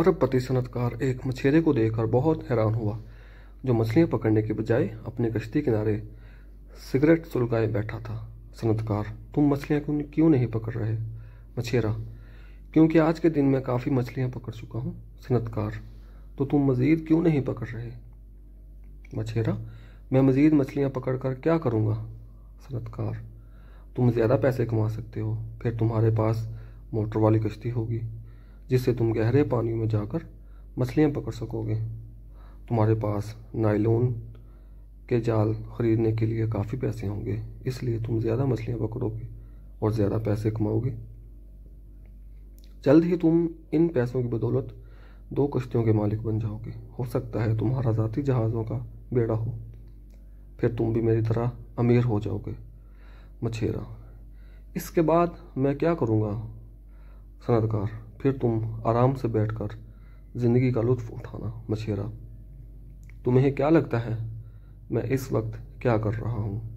अरबपति सनतकार एक मछेरे को देखकर बहुत हैरान हुआ जो मछलियाँ पकड़ने के बजाय अपनी कश्ती किनारे सिगरेट सुलगाए बैठा था सनतकार तुम मछलियाँ क्यों नहीं पकड़ रहे मछेरा क्योंकि आज के दिन मैं काफ़ी मछलियाँ पकड़ चुका हूँ सनतकार तो तुम मज़ीद क्यों नहीं पकड़ रहे मछेरा मैं मज़ीद मछलियाँ पकड़ कर क्या करूँगा सनतकार तुम ज़्यादा पैसे कमा सकते हो फिर तुम्हारे पास मोटर वाली कश्ती होगी जिससे तुम गहरे पानी में जाकर मछलियाँ पकड़ सकोगे तुम्हारे पास नाइलोन के जाल खरीदने के लिए काफ़ी पैसे होंगे इसलिए तुम ज़्यादा मछलियाँ पकड़ोगे और ज़्यादा पैसे कमाओगे जल्द ही तुम इन पैसों की बदौलत दो कश्तियों के मालिक बन जाओगे हो सकता है तुम्हारा ज़ाती जहाज़ों का बेड़ा हो फिर तुम भी मेरी तरह अमीर हो जाओगे मछेरा इसके बाद मैं क्या करूँगा सनतकार फिर तुम आराम से बैठकर ज़िंदगी का लुत्फ उठाना मछेरा तुम्हें क्या लगता है मैं इस वक्त क्या कर रहा हूँ